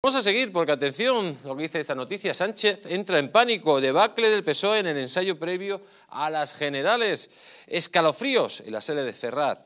Vamos a seguir porque atención, lo que dice esta noticia, Sánchez entra en pánico, debacle del PSOE en el ensayo previo a las generales, escalofríos en la sede de Ferraz.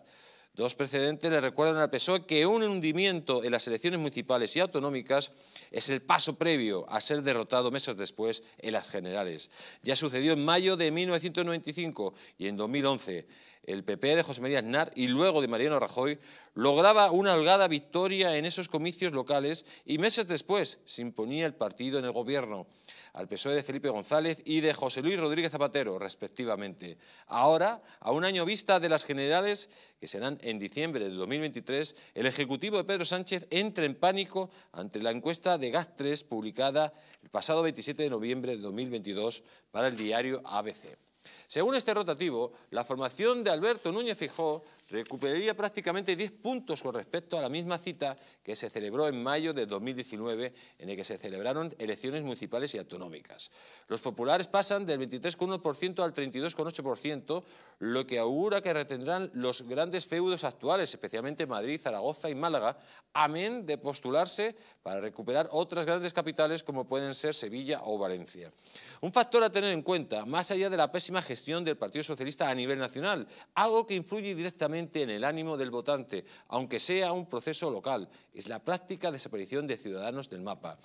Dos precedentes le recuerdan al PSOE que un hundimiento en las elecciones municipales y autonómicas es el paso previo a ser derrotado meses después en las generales. Ya sucedió en mayo de 1995 y en 2011 el PP de José María Aznar y luego de Mariano Rajoy lograba una holgada victoria en esos comicios locales y meses después se imponía el partido en el gobierno al PSOE de Felipe González y de José Luis Rodríguez Zapatero, respectivamente. Ahora, a un año vista de las generales que serán en diciembre de 2023, el Ejecutivo de Pedro Sánchez entra en pánico ante la encuesta de GAS3 publicada el pasado 27 de noviembre de 2022 para el diario ABC. Según este rotativo, la formación de Alberto Núñez Fijó recuperaría prácticamente 10 puntos con respecto a la misma cita que se celebró en mayo de 2019, en el que se celebraron elecciones municipales y autonómicas. Los populares pasan del 23,1% al 32,8%, lo que augura que retendrán los grandes feudos actuales, especialmente Madrid, Zaragoza y Málaga, amén de postularse para recuperar otras grandes capitales como pueden ser Sevilla o Valencia. Un factor a tener en cuenta, más allá de la pésima gestión del Partido Socialista a nivel nacional, algo que influye directamente en el ánimo del votante, aunque sea un proceso local. Es la práctica desaparición de ciudadanos del mapa.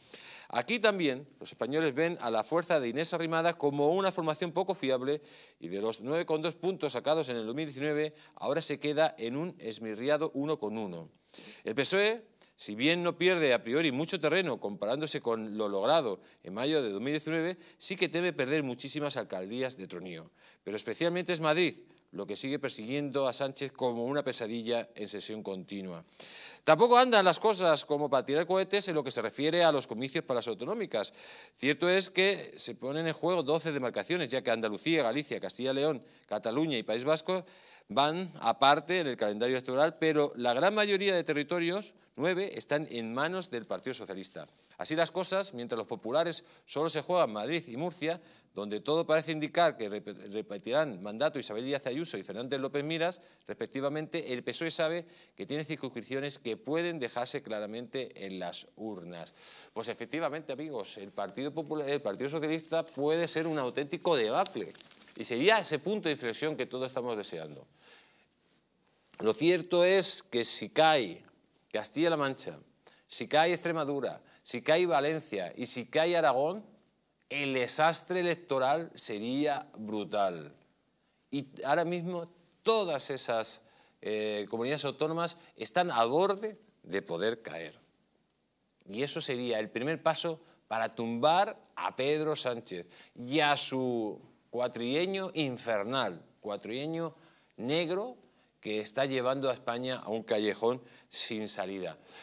Aquí también los españoles ven a la fuerza de Inés Arrimada como una formación poco fiable y de los 9,2 puntos sacados en el 2019 ahora se queda en un esmirriado 1,1. El PSOE si bien no pierde a priori mucho terreno comparándose con lo logrado en mayo de 2019, sí que debe perder muchísimas alcaldías de Tronío. Pero especialmente es Madrid, lo que sigue persiguiendo a Sánchez como una pesadilla en sesión continua. Tampoco andan las cosas como para tirar cohetes en lo que se refiere a los comicios para las autonómicas. Cierto es que se ponen en juego 12 demarcaciones, ya que Andalucía, Galicia, Castilla León, Cataluña y País Vasco van aparte en el calendario electoral, pero la gran mayoría de territorios nueve están en manos del Partido Socialista. Así las cosas, mientras los populares solo se juegan Madrid y Murcia, donde todo parece indicar que repetirán mandato Isabel Díaz Ayuso y Fernández López Miras, respectivamente, el PSOE sabe que tiene circunscripciones que pueden dejarse claramente en las urnas. Pues efectivamente, amigos, el Partido, el Partido Socialista puede ser un auténtico debacle y sería ese punto de inflexión que todos estamos deseando. Lo cierto es que si cae Castilla-La Mancha, si cae Extremadura, si cae Valencia y si cae Aragón, el desastre electoral sería brutal. Y ahora mismo todas esas eh, comunidades autónomas están a borde de poder caer. Y eso sería el primer paso para tumbar a Pedro Sánchez y a su cuatrienio infernal, cuatrienio negro que está llevando a España a un callejón sin salida.